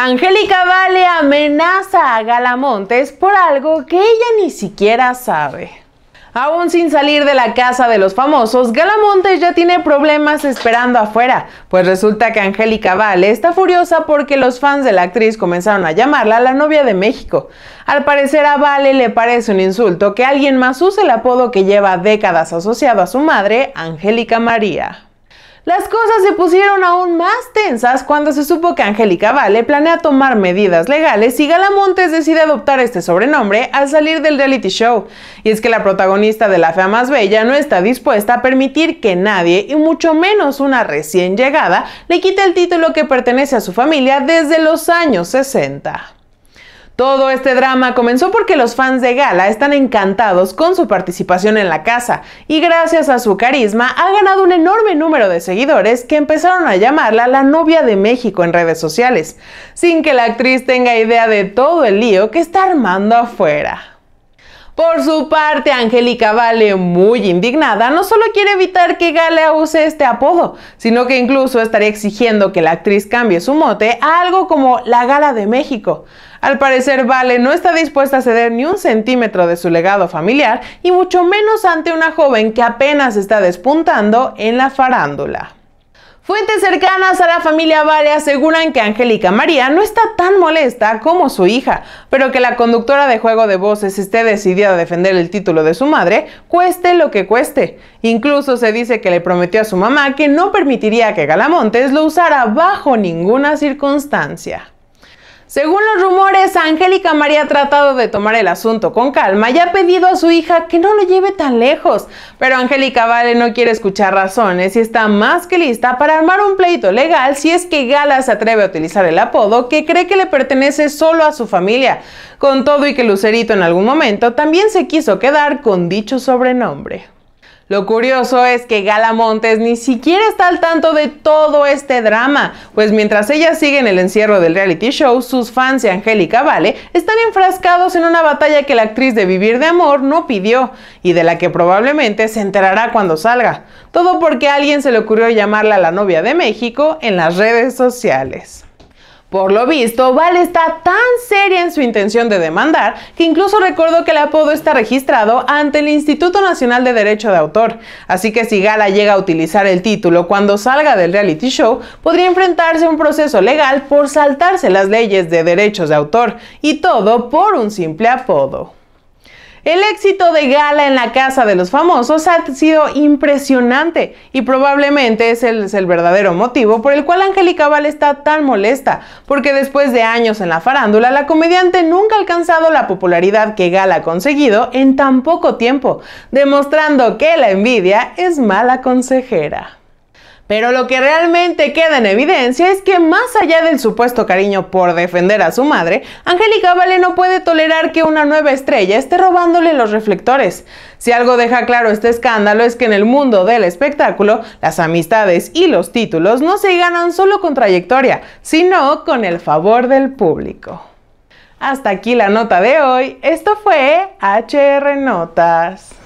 Angélica Vale amenaza a Galamontes por algo que ella ni siquiera sabe. Aún sin salir de la casa de los famosos, Galamontes ya tiene problemas esperando afuera, pues resulta que Angélica Vale está furiosa porque los fans de la actriz comenzaron a llamarla la novia de México. Al parecer a Vale le parece un insulto que alguien más use el apodo que lleva décadas asociado a su madre, Angélica María. Las cosas se pusieron aún más tensas cuando se supo que Angélica Vale planea tomar medidas legales y Galamontes decide adoptar este sobrenombre al salir del reality show. Y es que la protagonista de La Fea Más Bella no está dispuesta a permitir que nadie, y mucho menos una recién llegada, le quite el título que pertenece a su familia desde los años 60. Todo este drama comenzó porque los fans de Gala están encantados con su participación en la casa y gracias a su carisma ha ganado un enorme número de seguidores que empezaron a llamarla la novia de México en redes sociales, sin que la actriz tenga idea de todo el lío que está armando afuera. Por su parte, Angélica Vale, muy indignada, no solo quiere evitar que Gala use este apodo, sino que incluso estaría exigiendo que la actriz cambie su mote a algo como la Gala de México. Al parecer, Vale no está dispuesta a ceder ni un centímetro de su legado familiar y mucho menos ante una joven que apenas está despuntando en la farándula. Fuentes cercanas a la familia Vale aseguran que Angélica María no está tan molesta como su hija, pero que la conductora de Juego de Voces esté decidida a defender el título de su madre, cueste lo que cueste. Incluso se dice que le prometió a su mamá que no permitiría que Galamontes lo usara bajo ninguna circunstancia. Según los rumores, Angélica María ha tratado de tomar el asunto con calma y ha pedido a su hija que no lo lleve tan lejos. Pero Angélica Vale no quiere escuchar razones y está más que lista para armar un pleito legal si es que Gala se atreve a utilizar el apodo que cree que le pertenece solo a su familia, con todo y que Lucerito en algún momento también se quiso quedar con dicho sobrenombre. Lo curioso es que Gala Montes ni siquiera está al tanto de todo este drama, pues mientras ella sigue en el encierro del reality show, sus fans y Angélica Vale están enfrascados en una batalla que la actriz de Vivir de Amor no pidió y de la que probablemente se enterará cuando salga. Todo porque a alguien se le ocurrió llamarla la novia de México en las redes sociales. Por lo visto, Val está tan seria en su intención de demandar que incluso recordó que el apodo está registrado ante el Instituto Nacional de Derecho de Autor, así que si Gala llega a utilizar el título cuando salga del reality show, podría enfrentarse a un proceso legal por saltarse las leyes de derechos de autor, y todo por un simple apodo. El éxito de Gala en la Casa de los Famosos ha sido impresionante y probablemente es el, el verdadero motivo por el cual Angélica Vale está tan molesta, porque después de años en la farándula, la comediante nunca ha alcanzado la popularidad que Gala ha conseguido en tan poco tiempo, demostrando que la envidia es mala consejera. Pero lo que realmente queda en evidencia es que más allá del supuesto cariño por defender a su madre, Angélica Vale no puede tolerar que una nueva estrella esté robándole los reflectores. Si algo deja claro este escándalo es que en el mundo del espectáculo, las amistades y los títulos no se ganan solo con trayectoria, sino con el favor del público. Hasta aquí la nota de hoy. Esto fue HR Notas.